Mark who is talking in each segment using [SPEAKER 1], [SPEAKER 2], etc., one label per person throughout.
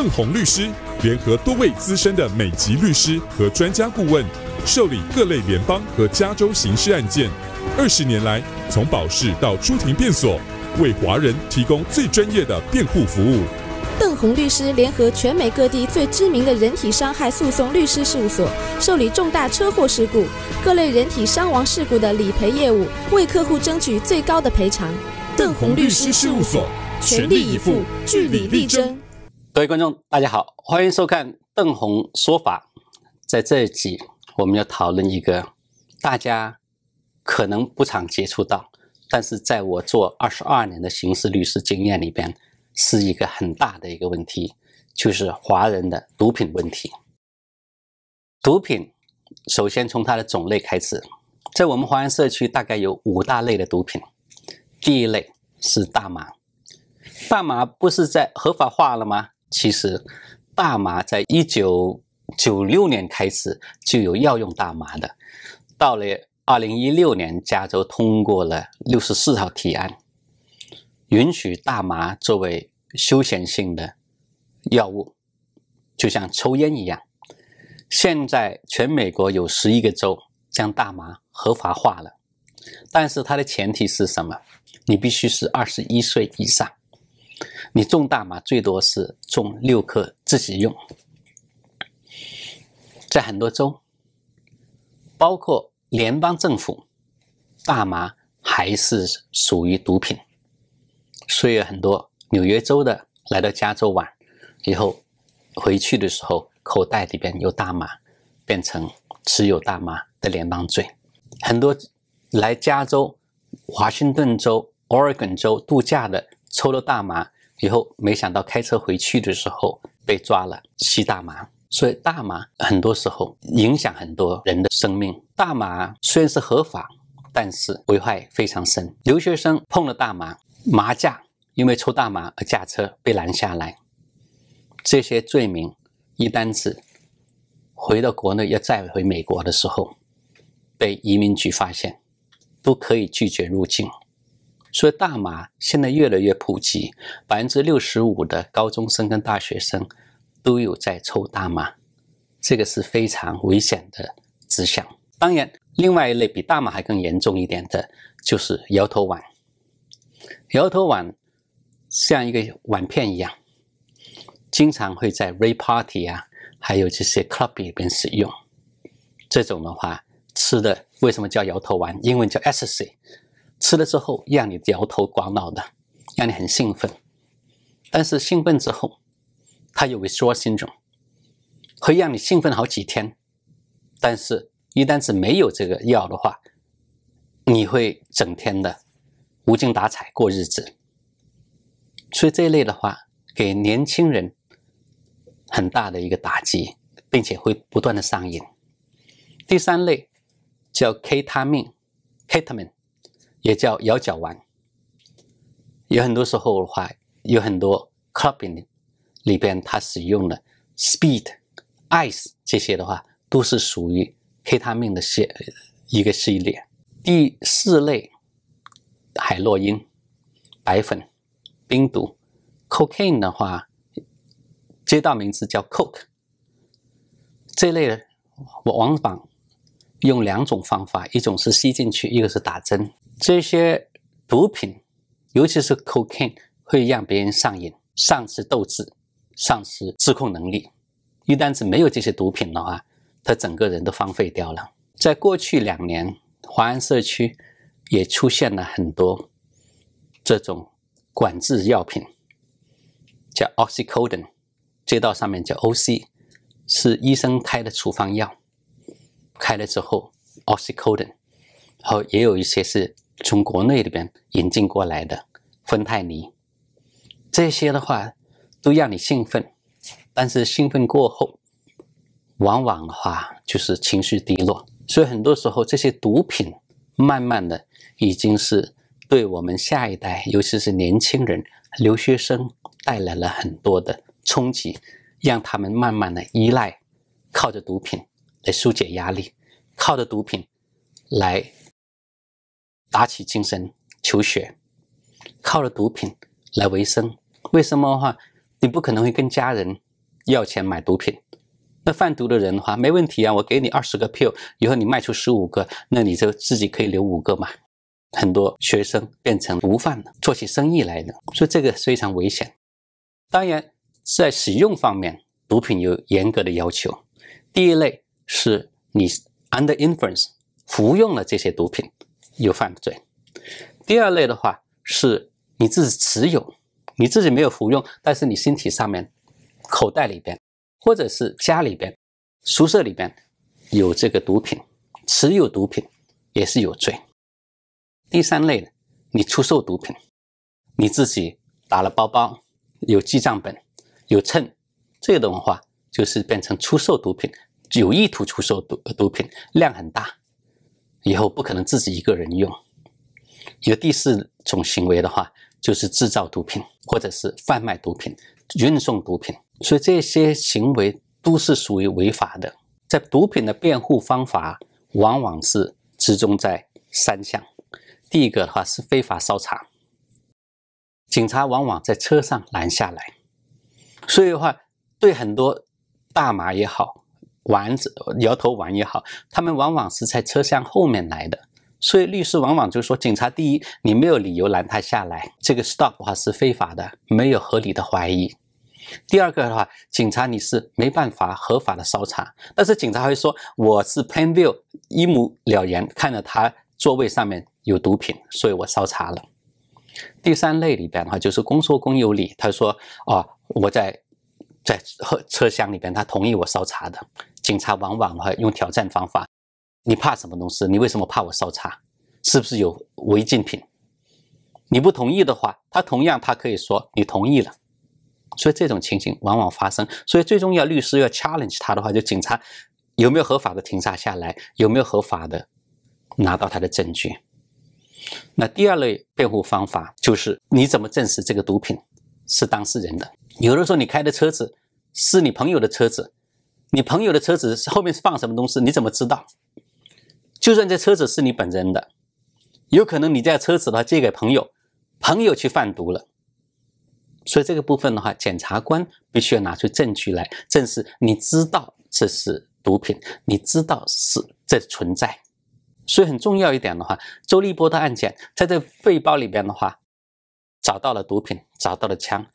[SPEAKER 1] 邓红律师联合多位资深的美籍律师和专家顾问，受理各类联邦和加州刑事案件。二十年来，从保释到出庭辩所，为华人提供最专业的辩护服务。邓红律师联合全美各地最知名的人体伤害诉讼律师事务所，受理重大车祸事故、各类人体伤亡事故的理赔业务，为客户争取最高的赔偿。邓红律师事务所全力以赴，据理力争。各位观众，大家好，欢迎收看《邓红说法》。在这一集，我们要讨论一个大家可能不常接触到，但是在我做二十二年的刑事律师经验里边，是一个很大的一个问题，就是华人的毒品问题。毒品首先从它的种类开始，在我们华人社区大概有五大类的毒品。第一类是大麻，大麻不是在合法化了吗？其实，大麻在一九九六年开始就有药用大麻的，到了二零一六年，加州通过了六十四号提案，允许大麻作为休闲性的药物，就像抽烟一样。现在全美国有十一个州将大麻合法化了，但是它的前提是什么？你必须是二十一岁以上。你种大麻最多是种六克自己用，在很多州，包括联邦政府，大麻还是属于毒品，所以很多纽约州的来到加州玩，以后回去的时候口袋里边有大麻，变成持有大麻的联邦罪。很多来加州、华盛顿州、Oregon 州度假的抽了大麻。以后没想到开车回去的时候被抓了吸大麻，所以大麻很多时候影响很多人的生命。大麻虽然是合法，但是危害非常深。留学生碰了大麻，麻将因为抽大麻而驾车被拦下来，这些罪名一旦是回到国内要再回美国的时候，被移民局发现，都可以拒绝入境。所以大麻现在越来越普及，百分之六十五的高中生跟大学生都有在抽大麻，这个是非常危险的指向。当然，另外一类比大麻还更严重一点的就是摇头丸。摇头丸像一个丸片一样，经常会在 r a y party 啊，还有这些 club 里边使用。这种的话吃的为什么叫摇头丸？英文叫 ecstasy。吃了之后让你摇头晃脑的，让你很兴奋，但是兴奋之后，它有萎缩心作会让你兴奋好几天，但是一旦是没有这个药的话，你会整天的无精打采过日子。所以这一类的话，给年轻人很大的一个打击，并且会不断的上瘾。第三类叫 Ketamine，Ketamine。也叫摇脚丸，有很多时候的话，有很多 clubbing 里边，它使用的 speed、ice 这些的话，都是属于 ketamine 的系一个系列。第四类，海洛因、白粉、冰毒，cocaine 的话，街道名字叫 coke。这类我往往用两种方法，一种是吸进去，一个是打针。这些毒品，尤其是 cocaine，会让别人上瘾、丧失斗志、丧失自控能力。一旦是没有这些毒品的话，他整个人都荒废掉了。在过去两年，华安社区也出现了很多这种管制药品，叫 oxycodone，街道上面叫 OC，是医生开的处方药，开了之后 oxycodone，然后也有一些是。从国内里边引进过来的芬太尼，这些的话都让你兴奋，但是兴奋过后，往往的话就是情绪低落。所以很多时候，这些毒品慢慢的已经是对我们下一代，尤其是年轻人、留学生带来了很多的冲击，让他们慢慢的依赖，靠着毒品来纾解压力，靠着毒品来。打起精神求学，靠了毒品来维生。为什么的话，你不可能会跟家人要钱买毒品。那贩毒的人的话，没问题啊，我给你二十个 pill，以后你卖出十五个，那你就自己可以留五个嘛。很多学生变成毒贩了，做起生意来了，所以这个非常危险。当然，在使用方面，毒品有严格的要求。第一类是你 under influence 服用了这些毒品。有犯罪。第二类的话，是你自己持有，你自己没有服用，但是你身体上面、口袋里边，或者是家里边、宿舍里边有这个毒品，持有毒品也是有罪。第三类，你出售毒品，你自己打了包包，有记账本，有秤，这种的话就是变成出售毒品，有意图出售毒毒品，量很大。以后不可能自己一个人用。有第四种行为的话，就是制造毒品，或者是贩卖毒品、运送毒品，所以这些行为都是属于违法的。在毒品的辩护方法，往往是集中在三项。第一个的话是非法搜查，警察往往在车上拦下来，所以的话，对很多大麻也好。玩子摇头丸也好，他们往往是在车厢后面来的，所以律师往往就说：警察第一，你没有理由拦他下来，这个 stop 话是非法的，没有合理的怀疑。第二个的话，警察你是没办法合法的搜查，但是警察会说我是 plain view，一目了然看到他座位上面有毒品，所以我搜查了。第三类里边的话就是公说公有理，他说啊我在在车车厢里边，他同意我搜查的。警察往往会用挑战方法，你怕什么东西？你为什么怕我搜查？是不是有违禁品？你不同意的话，他同样他可以说你同意了。所以这种情形往往发生。所以最重要，律师要 challenge 他的话，就警察有没有合法的停查下来，有没有合法的拿到他的证据？那第二类辩护方法就是你怎么证实这个毒品是当事人的？有的时候你开的车子是你朋友的车子。你朋友的车子后面是放什么东西？你怎么知道？就算这车子是你本人的，有可能你在车子的话借给朋友，朋友去贩毒了。所以这个部分的话，检察官必须要拿出证据来证实你知道这是毒品，你知道是这存在。所以很重要一点的话，周立波的案件在这废包里边的话，找到了毒品，找到了枪。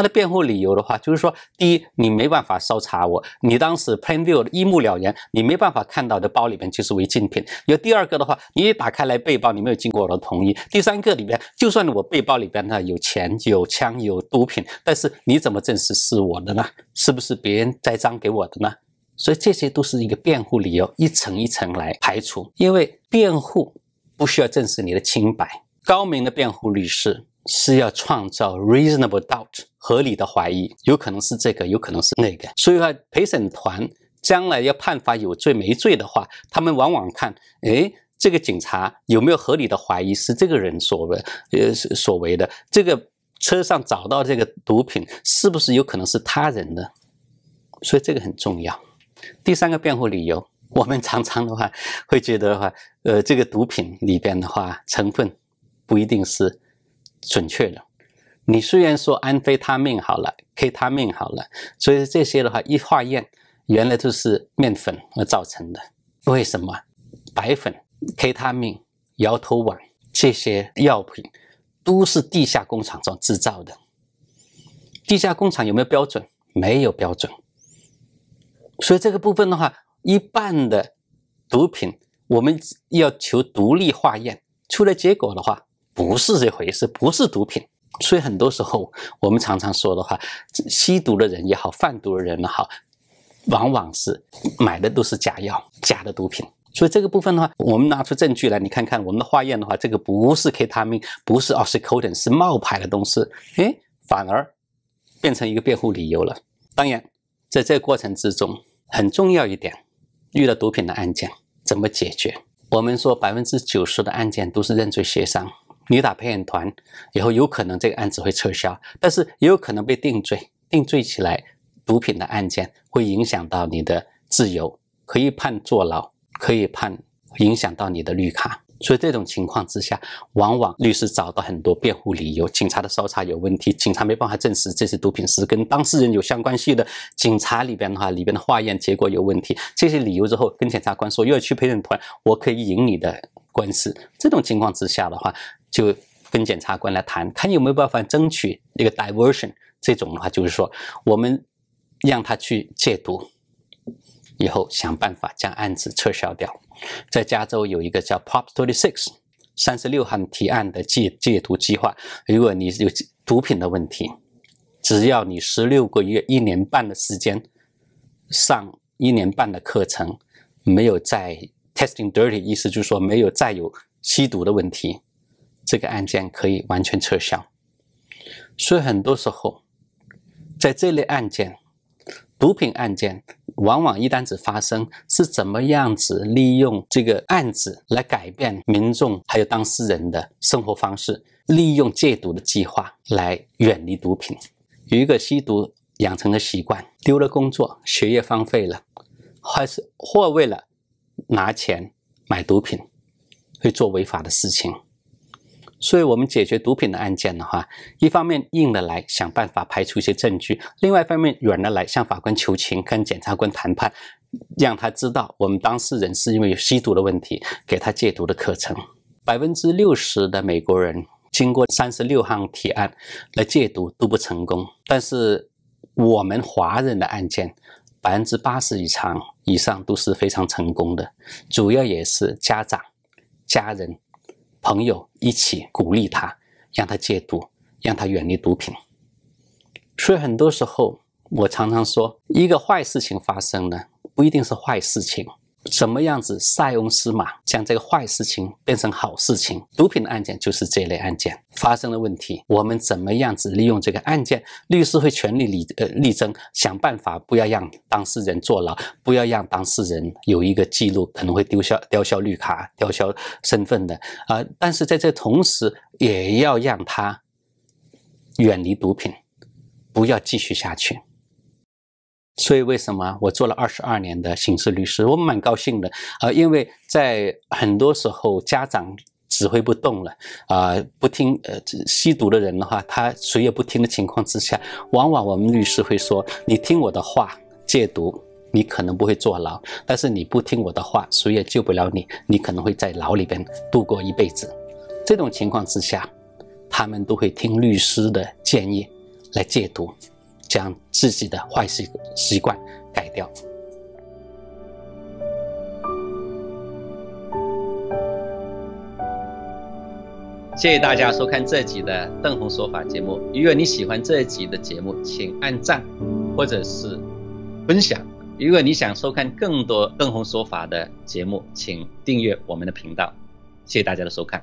[SPEAKER 1] 他的辩护理由的话，就是说，第一，你没办法搜查我，你当时 Plain View 一目了然，你没办法看到的包里面就是违禁品；有第二个的话，你一打开来背包，你没有经过我的同意；第三个里边，就算我背包里边呢有钱、有枪、有毒品，但是你怎么证实是我的呢？是不是别人栽赃给我的呢？所以这些都是一个辩护理由，一层一层来排除。因为辩护不需要证实你的清白，高明的辩护律师。是要创造 reasonable doubt 合理的怀疑，有可能是这个，有可能是那个。所以说陪审团将来要判罚有罪没罪的话，他们往往看，哎，这个警察有没有合理的怀疑是这个人所为，呃所为的？这个车上找到这个毒品，是不是有可能是他人的？所以这个很重要。第三个辩护理由，我们常常的话会觉得的话，呃，这个毒品里边的话成分不一定是。准确的，你虽然说安非他命好了，K 他命好了，所以这些的话一化验，原来就是面粉而造成的。为什么白粉、K 他命、摇头丸这些药品都是地下工厂中制造的？地下工厂有没有标准？没有标准。所以这个部分的话，一半的毒品我们要求独立化验，出了结果的话。不是这回事，不是毒品，所以很多时候 我们常常说的话，吸毒的人也好，贩毒的人也好，往往是买的都是假药、假的毒品。所以这个部分的话，我们拿出证据来，你看看我们的化验的话，这个不是 K e t a 他命，不是 oxycodone，是冒牌的东西。哎，反而变成一个辩护理由了。当然，在这个过程之中，很重要一点，遇到毒品的案件怎么解决？我们说百分之九十的案件都是认罪协商。你打陪审团以后，有可能这个案子会撤销，但是也有可能被定罪。定罪起来，毒品的案件会影响到你的自由，可以判坐牢，可以判影响到你的绿卡。所以这种情况之下，往往律师找到很多辩护理由：，警察的搜查有问题，警察没办法证实这些毒品是跟当事人有相关系的；，警察里边的话，里边的化验结果有问题。这些理由之后，跟检察官说，又要去陪审团，我可以赢你的官司。这种情况之下的话，就跟检察官来谈，看有没有办法争取一个 diversion 这种的话，就是说我们让他去戒毒，以后想办法将案子撤销掉。在加州有一个叫 Prop 36，三十六号提案的戒戒毒计划。如果你有毒品的问题，只要你十六个月、一年半的时间上一年半的课程，没有再 testing dirty，意思就是说没有再有吸毒的问题。这个案件可以完全撤销，所以很多时候，在这类案件，毒品案件往往一单子发生，是怎么样子利用这个案子来改变民众还有当事人的生活方式，利用戒毒的计划来远离毒品。有一个吸毒养成的习惯，丢了工作，学业荒废了，或是或为了拿钱买毒品，会做违法的事情。所以我们解决毒品的案件的话，一方面硬的来想办法排除一些证据，另外一方面软的来向法官求情，跟检察官谈判，让他知道我们当事人是因为有吸毒的问题给他戒毒的课程。百分之六十的美国人经过三十六项提案来戒毒都不成功，但是我们华人的案件百分之八十以上以上都是非常成功的，主要也是家长、家人。朋友一起鼓励他，让他戒毒，让他远离毒品。所以很多时候，我常常说，一个坏事情发生了，不一定是坏事情。怎么样子塞翁失马，将这个坏事情变成好事情？毒品的案件就是这类案件发生了问题，我们怎么样子利用这个案件？律师会全力力力争，想办法不要让当事人坐牢，不要让当事人有一个记录，可能会丢销、吊销绿卡、吊销身份的啊！但是在这同时，也要让他远离毒品，不要继续下去。所以为什么我做了二十二年的刑事律师，我蛮高兴的啊，因为在很多时候家长指挥不动了啊，不听呃吸毒的人的话，他谁也不听的情况之下，往往我们律师会说，你听我的话戒毒，你可能不会坐牢，但是你不听我的话，谁也救不了你，你可能会在牢里边度过一辈子。这种情况之下，他们都会听律师的建议来戒毒。将自己的坏习习惯改掉。谢谢大家收看这集的邓红说法节目。如果你喜欢这集的节目，请按赞或者是分享。如果你想收看更多邓红说法的节目，请订阅我们的频道。谢谢大家的收看。